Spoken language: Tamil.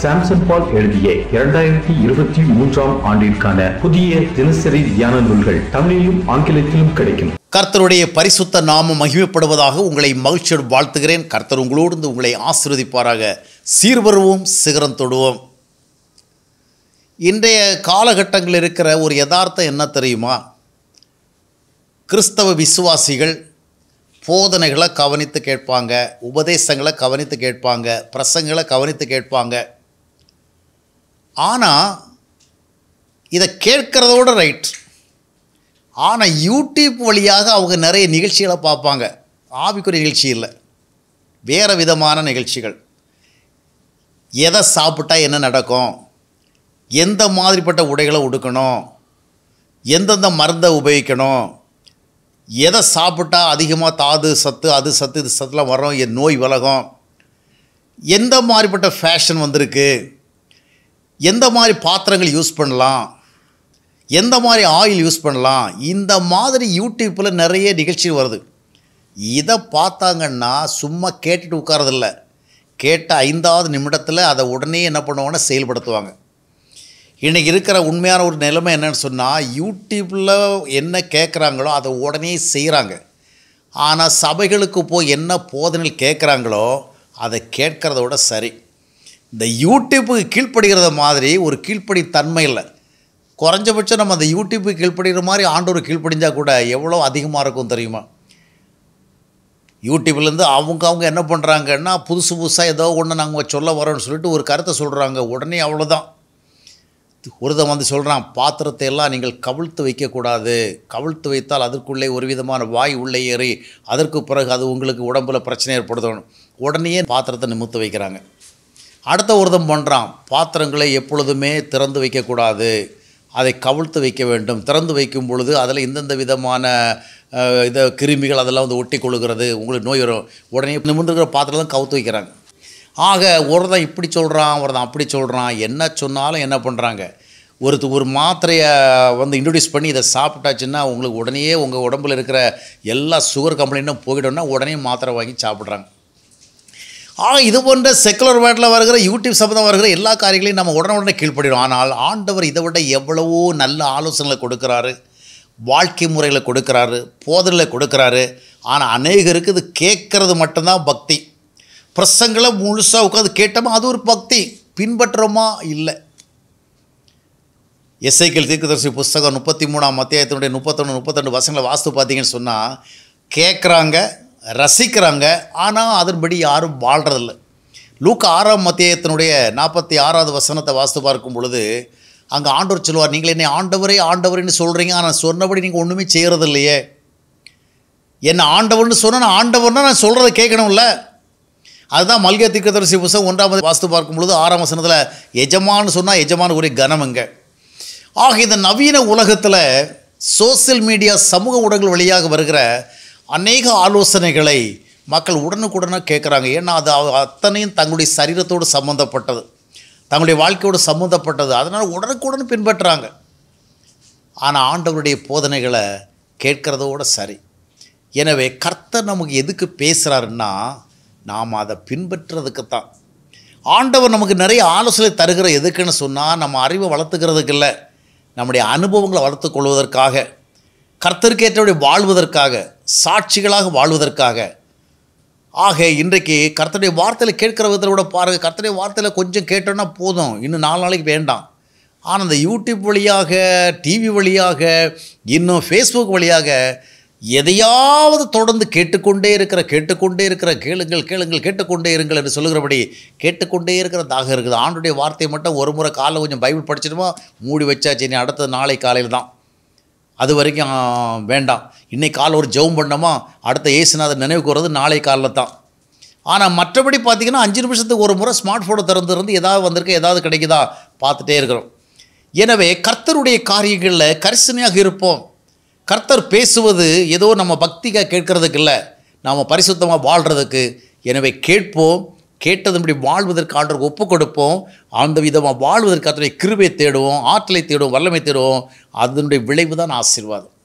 சாம்சன் பால் எழுதிய இரண்டாயிரத்தி இருபத்தி மூன்றாம் ஆண்டிற்கான புதிய தினசரி தியான நூல்கள் தமிழிலும் ஆங்கிலத்திலும் கிடைக்கும் கர்த்தருடைய பரிசுத்த நாமம் மகிமைப்படுவதாக உங்களை மகிழ்ச்சியோடு வாழ்த்துகிறேன் கர்த்தர் உங்களோடு உங்களை ஆசீர்வதிப்பாராக சீர்வருவோம் சிகரம் தொடுவோம் இன்றைய காலகட்டங்களில் இருக்கிற ஒரு யதார்த்தம் என்ன தெரியுமா கிறிஸ்தவ விசுவாசிகள் போதனைகளை கவனித்து கேட்பாங்க உபதேசங்களை கவனித்து கேட்பாங்க பிரசங்களை கவனித்து கேட்பாங்க ஆனால் இதை கேட்குறதோட ரைட் ஆனால் யூடியூப் வழியாக அவங்க நிறைய நிகழ்ச்சிகளை பார்ப்பாங்க ஆவிக்குரிய நிகழ்ச்சி இல்லை வேறு விதமான நிகழ்ச்சிகள் எதை சாப்பிட்டா என்ன நடக்கும் எந்த மாதிரிப்பட்ட உடைகளை உடுக்கணும் எந்தெந்த மருந்தை உபயோகிக்கணும் எதை சாப்பிட்டா அதிகமாக தாது சத்து அது சத்து இது சத்துலாம் வரும் என் நோய் விலகும் எந்த மாதிரிப்பட்ட ஃபேஷன் வந்திருக்கு எந்த மாதிரி பாத்திரங்கள் யூஸ் பண்ணலாம் எந்த மாதிரி ஆயில் யூஸ் பண்ணலாம் இந்த மாதிரி யூடியூப்பில் நிறைய நிகழ்ச்சி வருது இதை பார்த்தாங்கன்னா சும்மா கேட்டுட்டு உட்காரதில்ல கேட்ட ஐந்தாவது நிமிடத்தில் அதை உடனே என்ன பண்ணுவாங்கன்னா செயல்படுத்துவாங்க இன்றைக்கி இருக்கிற உண்மையான ஒரு நிலைமை என்னென்னு சொன்னால் யூடியூப்பில் என்ன கேட்குறாங்களோ அதை உடனே செய்கிறாங்க ஆனால் சபைகளுக்கு போய் என்ன போதனையில் கேட்குறாங்களோ அதை கேட்குறத விட சரி இந்த யூடியூப்புக்கு கீழ்ப்படுகிறத மாதிரி ஒரு கீழ்ப்படி தன்மை இல்லை குறைஞ்சபட்சம் நம்ம அந்த யூடியூப்புக்கு கீழ்ப்படுகிற மாதிரி ஆண்டோர் கீழ்ப்படிஞ்சால் கூட எவ்வளோ அதிகமாக இருக்கும் தெரியுமா யூடியூப்லேருந்து அவங்க அவங்க என்ன பண்ணுறாங்கன்னா புதுசு புதுசாக ஏதோ ஒன்று நாங்கள் சொல்ல வரோன்னு சொல்லிட்டு ஒரு கருத்தை சொல்கிறாங்க உடனே அவ்வளோதான் ஒருதம் வந்து சொல்கிறான் பாத்திரத்தை எல்லாம் நீங்கள் கவிழ்த்து வைக்கக்கூடாது கவிழ்த்து வைத்தால் அதற்குள்ளே ஒரு விதமான வாய் உள்ளே ஏறி அதற்கு பிறகு அது உங்களுக்கு உடம்பில் பிரச்சனை ஏற்படுத்தணும் உடனே பாத்திரத்தை நிமித்து வைக்கிறாங்க அடுத்த ஒருதம் பண்ணுறான் பாத்திரங்களை எப்பொழுதுமே திறந்து வைக்கக்கூடாது அதை கவிழ்த்து வைக்க வேண்டும் திறந்து வைக்கும் பொழுது அதில் இந்தந்த விதமான இதை கிருமிகள் அதெல்லாம் வந்து ஒட்டி கொள்கிறது உங்களுக்கு நோய் வரும் உடனே நிமிர்ந்துருக்கிற பாத்திரம் தான் கவுத்து வைக்கிறாங்க ஆக ஒருதான் இப்படி சொல்கிறான் ஒருதான் அப்படி சொல்கிறான் என்ன சொன்னாலும் என்ன பண்ணுறாங்க ஒரு ஒரு மாத்திரையை வந்து இன்ட்ரடியூஸ் பண்ணி இதை சாப்பிட்டாச்சுன்னா உங்களுக்கு உடனே உங்கள் உடம்புல இருக்கிற எல்லா சுகர் கம்ப்ளைண்டும் போயிடும்னா உடனே மாத்திரை வாங்கி சாப்பிட்றாங்க ஆனால் இது போன்ற செக்குலர் வேர்டில் வருகிற யூடியூப் சம்மந்தம் வருகிற எல்லா காரியங்களையும் நம்ம உடனே கீழ்ப்படிடும் ஆனால் ஆண்டவர் இதை விட எவ்வளவோ நல்ல ஆலோசனைகளை கொடுக்குறாரு வாழ்க்கை முறைகளை கொடுக்குறாரு போதலில் கொடுக்குறாரு ஆனால் அநேகருக்கு இது கேட்குறது மட்டும்தான் பக்தி பிரசங்களை முழுசாக உட்காந்து கேட்டோமா அது ஒரு பக்தி பின்பற்றுறோமா இல்லை எஸ்ஐக்கள் தீர்க்கதரிசி புஸ்தகம் முப்பத்தி மூணாம் மத்தியத்தினுடைய முப்பத்தொன்று முப்பத்தெண்டு வசங்களை வாஸ்து பார்த்தீங்கன்னு சொன்னால் கேட்குறாங்க ரசிக்கிறாங்க ஆனால் அதன்படி யாரும் வாழ்கிறதில்ல லூக்க ஆறாம் மத்தியத்தினுடைய நாற்பத்தி ஆறாவது வசனத்தை வாஸ்து பார்க்கும் பொழுது அங்கே ஆண்டவர் சொல்லுவார் நீங்கள் என்னை ஆண்டவரே ஆண்டவரேன்னு சொல்கிறீங்க ஆனால் சொன்னபடி நீங்கள் ஒன்றுமே செய்கிறது இல்லையே என்னை ஆண்டவர்னு சொன்னால் நான் ஆண்டவர்னால் நான் சொல்கிறத கேட்கணும்ல அதுதான் மல்கை திக்கதரிசி புஸ்தகம் ஒன்றாம் வாஸ்து பார்க்கும் பொழுது ஆறாம் வசனத்தில் எஜமானு சொன்னால் எஜமான ஒரே அங்கே ஆக இந்த நவீன உலகத்தில் சோசியல் மீடியா சமூக ஊடகங்கள் வழியாக வருகிற அநேக ஆலோசனைகளை மக்கள் உடனுக்குடனாக கேட்குறாங்க ஏன்னா அது அத்தனையும் தங்களுடைய சரீரத்தோடு சம்மந்தப்பட்டது தங்களுடைய வாழ்க்கையோடு சம்மந்தப்பட்டது அதனால் உடனுக்குடன் பின்பற்றுறாங்க ஆனால் ஆண்டவருடைய போதனைகளை கேட்குறதோட சரி எனவே கர்த்தர் நமக்கு எதுக்கு பேசுகிறாருன்னா நாம் அதை பின்பற்றுறதுக்குத்தான் ஆண்டவர் நமக்கு நிறைய ஆலோசனை தருகிற எதுக்குன்னு சொன்னால் நம்ம அறிவை வளர்த்துக்கிறதுக்கு இல்லை நம்முடைய அனுபவங்களை வளர்த்துக்கொள்வதற்காக கர்த்தருக்கேற்றபடி வாழ்வதற்காக சாட்சிகளாக வாழ்வதற்காக ஆக இன்றைக்கு கர்த்தருடைய வார்த்தையில் கேட்குற விதத்தில் கூட பாருங்கள் கர்த்தருடைய வார்த்தையில் கொஞ்சம் கேட்டோன்னா போதும் இன்னும் நாலு நாளைக்கு வேண்டாம் ஆனால் இந்த யூடியூப் வழியாக டிவி வழியாக இன்னும் ஃபேஸ்புக் வழியாக எதையாவது தொடர்ந்து கேட்டுக்கொண்டே இருக்கிற கேட்டுக்கொண்டே இருக்கிற கேளுங்கள் கேளுங்கள் கேட்டுக்கொண்டே இருங்கள் என்று சொல்லுகிறபடி கேட்டுக்கொண்டே இருக்கிற தாக இருக்குது ஆண்டுடைய வார்த்தை மட்டும் ஒரு முறை காலைல கொஞ்சம் பைபிள் படிச்சிட்டோமா மூடி வச்சாச்சு நீ அடுத்தது நாளை காலையில் தான் அது வரைக்கும் வேண்டாம் இன்னைக்கு காலை ஒரு ஜெபம் பண்ணோமா அடுத்த ஏசுநாதன் நினைவுக்கு வர்றது நாளை காலையில் தான் ஆனால் மற்றபடி பார்த்திங்கன்னா அஞ்சு நிமிஷத்துக்கு ஒரு முறை ஸ்மார்ட் ஃபோனை திறந்து இருந்து ஏதாவது வந்திருக்கு ஏதாவது கிடைக்குதா பார்த்துட்டே இருக்கிறோம் எனவே கர்த்தருடைய காரியங்களில் கரிசனையாக இருப்போம் கர்த்தர் பேசுவது ஏதோ நம்ம பக்திக்காக கேட்கறதுக்கு இல்லை நாம் பரிசுத்தமாக வாழ்கிறதுக்கு எனவே கேட்போம் கேட்டதுபடி வாழ்வதற்கு ஆண்டவருக்கு ஒப்பு கொடுப்போம் அந்த விதமாக வாழ்வதற்கு அத்தனை கிருவை தேடுவோம் ஆற்றலை தேடுவோம் வல்லமை தேடுவோம் அதனுடைய விளைவு தான் ஆசீர்வாதம்